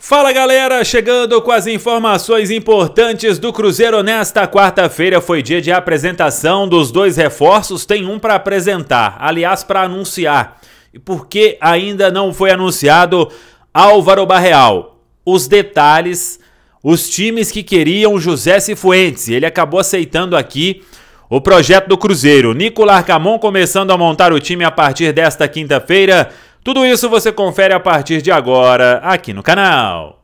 Fala galera, chegando com as informações importantes do Cruzeiro nesta quarta-feira foi dia de apresentação dos dois reforços, tem um para apresentar, aliás para anunciar. E por que ainda não foi anunciado Álvaro Barreal? Os detalhes, os times que queriam José Cifuentes, ele acabou aceitando aqui o projeto do Cruzeiro. Nicolas Camon começando a montar o time a partir desta quinta-feira. Tudo isso você confere a partir de agora aqui no canal.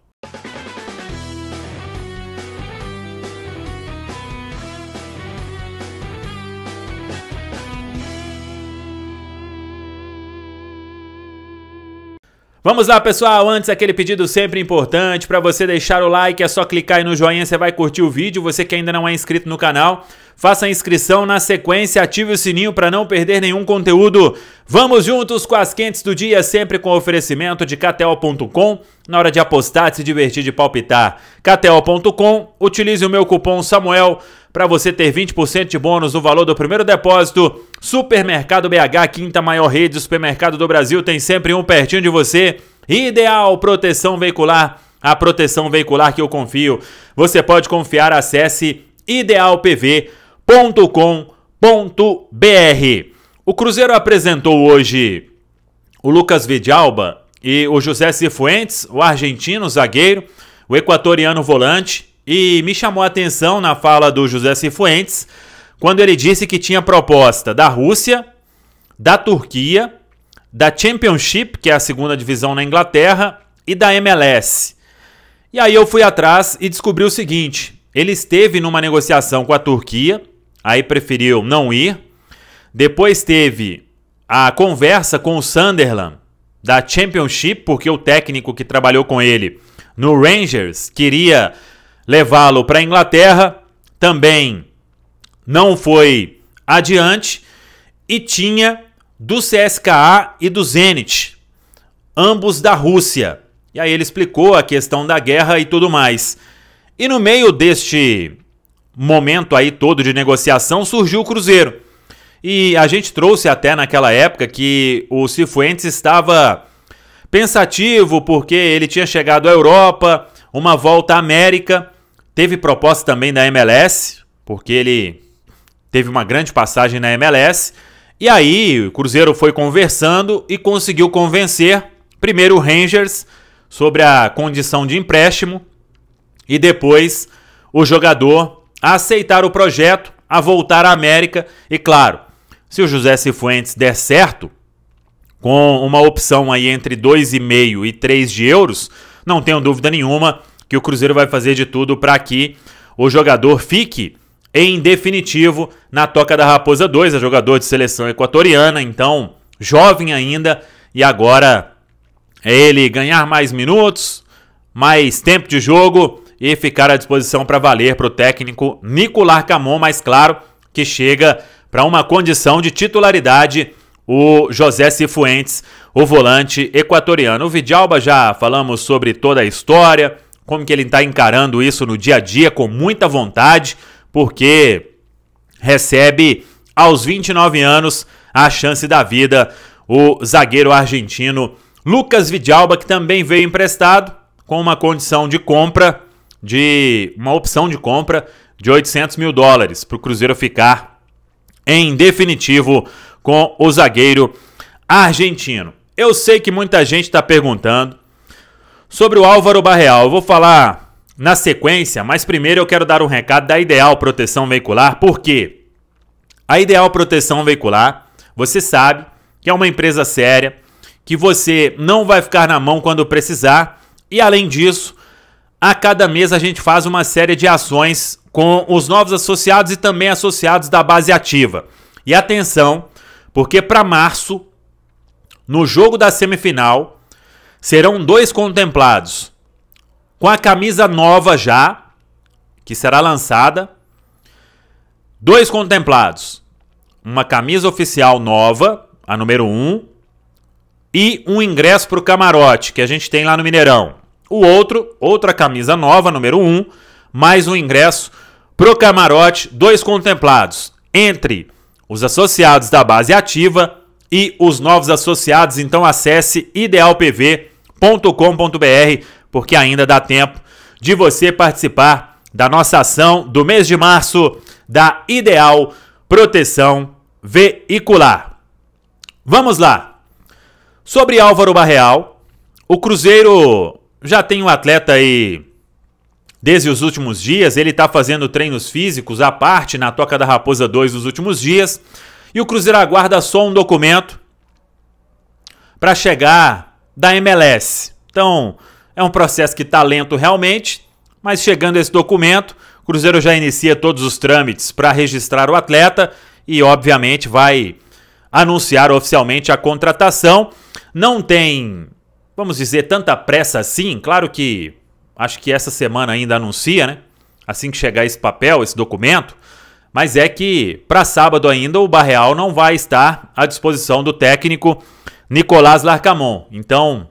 Vamos lá, pessoal. Antes, aquele pedido sempre importante para você deixar o like. É só clicar aí no joinha, você vai curtir o vídeo. Você que ainda não é inscrito no canal, faça a inscrição na sequência, ative o sininho para não perder nenhum conteúdo. Vamos juntos com as quentes do dia, sempre com oferecimento de KTO.com. Na hora de apostar, de se divertir, de palpitar. KTO.com, utilize o meu cupom SAMUEL para você ter 20% de bônus no valor do primeiro depósito, Supermercado BH, quinta maior rede de supermercado do Brasil, tem sempre um pertinho de você. Ideal proteção veicular, a proteção veicular que eu confio. Você pode confiar, acesse idealpv.com.br. O Cruzeiro apresentou hoje o Lucas Vidalba e o José Cifuentes, o argentino zagueiro, o equatoriano volante e me chamou a atenção na fala do José Cifuentes, quando ele disse que tinha proposta da Rússia, da Turquia, da Championship, que é a segunda divisão na Inglaterra, e da MLS. E aí eu fui atrás e descobri o seguinte: ele esteve numa negociação com a Turquia, aí preferiu não ir. Depois teve a conversa com o Sunderland da Championship, porque o técnico que trabalhou com ele no Rangers queria levá-lo para a Inglaterra, também não foi adiante, e tinha do CSKA e do Zenit, ambos da Rússia. E aí ele explicou a questão da guerra e tudo mais. E no meio deste momento aí todo de negociação surgiu o Cruzeiro. E a gente trouxe até naquela época que o Cifuentes estava pensativo porque ele tinha chegado à Europa, uma volta à América Teve proposta também da MLS, porque ele teve uma grande passagem na MLS. E aí o Cruzeiro foi conversando e conseguiu convencer primeiro o Rangers sobre a condição de empréstimo e depois o jogador a aceitar o projeto, a voltar à América. E claro, se o José Cifuentes der certo, com uma opção aí entre 2,5 e 3 de euros, não tenho dúvida nenhuma que o Cruzeiro vai fazer de tudo para que o jogador fique em definitivo na Toca da Raposa 2, é jogador de seleção equatoriana, então jovem ainda, e agora é ele ganhar mais minutos, mais tempo de jogo e ficar à disposição para valer para o técnico Nicolar Camon, mais claro que chega para uma condição de titularidade o José Cifuentes, o volante equatoriano. O Vidalba já falamos sobre toda a história, como que ele está encarando isso no dia a dia com muita vontade, porque recebe aos 29 anos a chance da vida o zagueiro argentino Lucas Vidalba, que também veio emprestado com uma condição de compra, de uma opção de compra de 800 mil dólares para o Cruzeiro ficar em definitivo com o zagueiro argentino. Eu sei que muita gente está perguntando Sobre o Álvaro Barreal, eu vou falar na sequência, mas primeiro eu quero dar um recado da Ideal Proteção Veicular, porque a Ideal Proteção Veicular, você sabe que é uma empresa séria, que você não vai ficar na mão quando precisar, e além disso, a cada mês a gente faz uma série de ações com os novos associados e também associados da base ativa. E atenção, porque para março, no jogo da semifinal, serão dois contemplados com a camisa nova já, que será lançada. Dois contemplados: uma camisa oficial nova, a número 1, um, e um ingresso para o camarote, que a gente tem lá no Mineirão. O outro, outra camisa nova, número 1, um, mais um ingresso para o camarote, dois contemplados entre os associados da base ativa e os novos associados. Então acesse idealpv.com com.br porque ainda dá tempo de você participar da nossa ação do mês de março da Ideal Proteção Veicular. Vamos lá. Sobre Álvaro Barreal, o Cruzeiro já tem um atleta aí desde os últimos dias, ele está fazendo treinos físicos à parte na Toca da Raposa 2 nos últimos dias, e o Cruzeiro aguarda só um documento para chegar da MLS. Então, é um processo que está lento realmente, mas chegando esse documento, o Cruzeiro já inicia todos os trâmites para registrar o atleta e, obviamente, vai anunciar oficialmente a contratação. Não tem, vamos dizer, tanta pressa assim. Claro que acho que essa semana ainda anuncia, né? Assim que chegar esse papel, esse documento. Mas é que para sábado ainda o Barreal não vai estar à disposição do técnico Nicolás Larcamon. Então,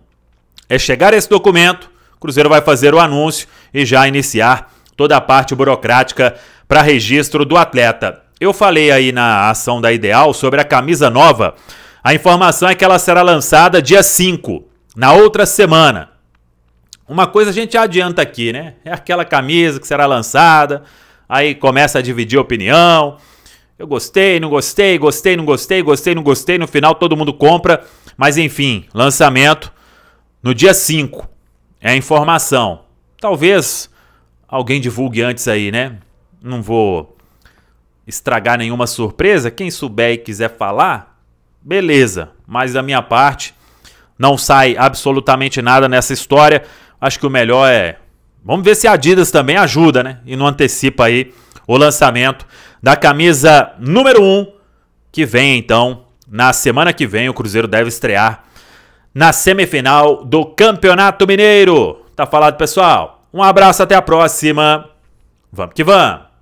é chegar esse documento, o Cruzeiro vai fazer o anúncio e já iniciar toda a parte burocrática para registro do atleta. Eu falei aí na ação da Ideal sobre a camisa nova. A informação é que ela será lançada dia 5, na outra semana. Uma coisa a gente adianta aqui, né? É aquela camisa que será lançada, aí começa a dividir opinião. Eu gostei, não gostei, gostei, não gostei, gostei, não gostei, no final todo mundo compra mas enfim, lançamento no dia 5. É a informação. Talvez alguém divulgue antes aí, né? Não vou estragar nenhuma surpresa. Quem souber e quiser falar, beleza. Mas da minha parte, não sai absolutamente nada nessa história. Acho que o melhor é. Vamos ver se a Adidas também ajuda, né? E não antecipa aí o lançamento da camisa número 1, um, que vem então na semana que vem, o Cruzeiro deve estrear na semifinal do Campeonato Mineiro. Tá falado, pessoal? Um abraço, até a próxima. Vamos que vamos!